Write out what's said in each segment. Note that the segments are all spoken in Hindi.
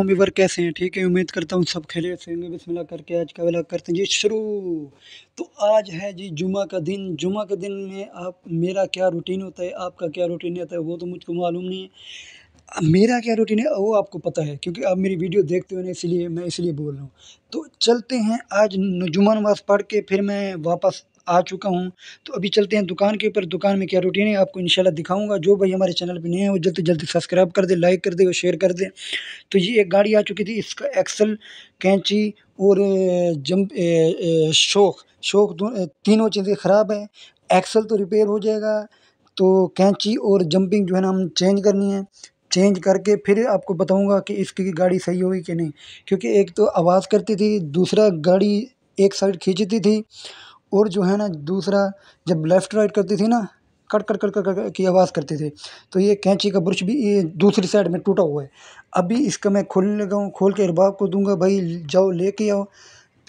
तमाम व्यूवर कैसे हैं ठीक है उम्मीद करता हूँ सब खेले से होंगे बिस्मिल्लाह करके आज का वाला करते हैं जी शुरू तो आज है जी जुमा का दिन जुमा के दिन में आप मेरा क्या रूटीन होता है आपका क्या रूटीन होता है वो तो मुझको मालूम नहीं है मेरा क्या रूटीन है वो आपको पता है क्योंकि आप मेरी वीडियो देखते हो ना इसलिए मैं इसलिए बोल रहा हूँ तो चलते हैं आज जुमा नमाज़ पढ़ के फिर मैं वापस आ चुका हूँ तो अभी चलते हैं दुकान के ऊपर दुकान में क्या रूटीन है आपको इंशाल्लाह दिखाऊंगा जो भाई हमारे चैनल पे नहीं है वो जल्द से जल्द सब्सक्राइब कर दे लाइक कर दे और शेयर कर दे तो ये एक गाड़ी आ चुकी थी इसका एक्सल कैंची और जम शोक शौक तीनों चीज़ें ख़राब हैं एक्सल तो रिपेयर हो जाएगा तो कैंची और जंपिंग जो है ना हम चेंज करनी है चेंज करके फिर आपको बताऊंगा कि इसकी गाड़ी सही होगी कि नहीं क्योंकि एक तो आवाज़ करती थी दूसरा गाड़ी एक साइड खींचती थी और जो है ना दूसरा जब लेफ्ट राइट करती थी ना कट कट कट कट की आवाज़ करती थी तो ये कैंची का ब्रश भी ये दूसरी साइड में टूटा हुआ है अभी इसका मैं खोलने लगा हूँ खोल के अरबाब को दूंगा भाई जाओ लेके आओ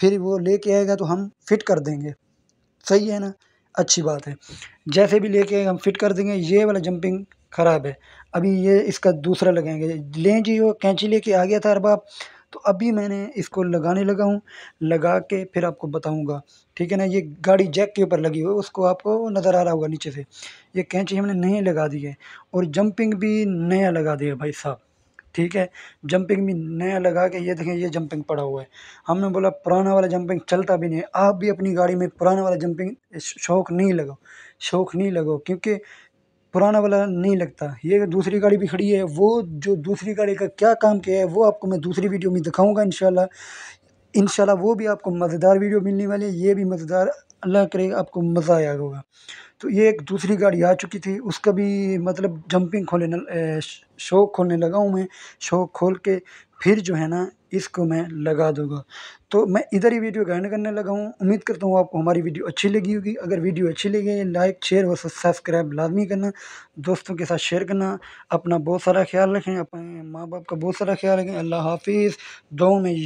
फिर वो लेके आएगा तो हम फिट कर देंगे सही है ना अच्छी बात है जैसे भी लेके आएगा हम फिट कर देंगे ये वाला जंपिंग ख़राब है अभी ये इसका दूसरा लगाएंगे लें जी वो कैंची लेके आ गया था अरबाब तो अभी मैंने इसको लगाने लगा हूँ लगा के फिर आपको बताऊँगा ठीक है ना ये गाड़ी जैक के ऊपर लगी हुई है उसको आपको नज़र आ रहा होगा नीचे से ये कैंची हमने नए लगा दी है और जंपिंग भी नया लगा दिया भाई साहब ठीक है जंपिंग भी नया लगा के ये देखें ये जंपिंग पड़ा हुआ है हमने बोला पुराना वाला जंपिंग चलता भी नहीं आप भी अपनी गाड़ी में पुराना वाला जंपिंग शौक नहीं लगाओ शौक नहीं लगाओ क्योंकि पुराना वाला नहीं लगता ये दूसरी गाड़ी भी खड़ी है वो जो दूसरी गाड़ी का क्या काम किया है वो आपको मैं दूसरी वीडियो में दिखाऊंगा इन शाला वो भी आपको मज़ेदार वीडियो मिलने वाली है ये भी मज़ेदार अल्लाह करे आपको मज़ा आया होगा तो ये एक दूसरी गाड़ी आ चुकी थी उसका भी मतलब जंपिंग खोलने शौक खोलने लगा हूँ मैं शौक खोल के फिर जो है ना इसको मैं लगा दूंगा तो मैं इधर ही वीडियो गायन करने लगा हूँ उम्मीद करता हूँ आपको हमारी वीडियो अच्छी लगी होगी अगर वीडियो अच्छी लगी लाइक शेयर और सब्सक्राइब लाजमी करना दोस्तों के साथ शेयर करना अपना बहुत सारा ख्याल रखें अपने माँ बाप का बहुत सारा ख्याल रखें अल्लाह हाफिज़ दो में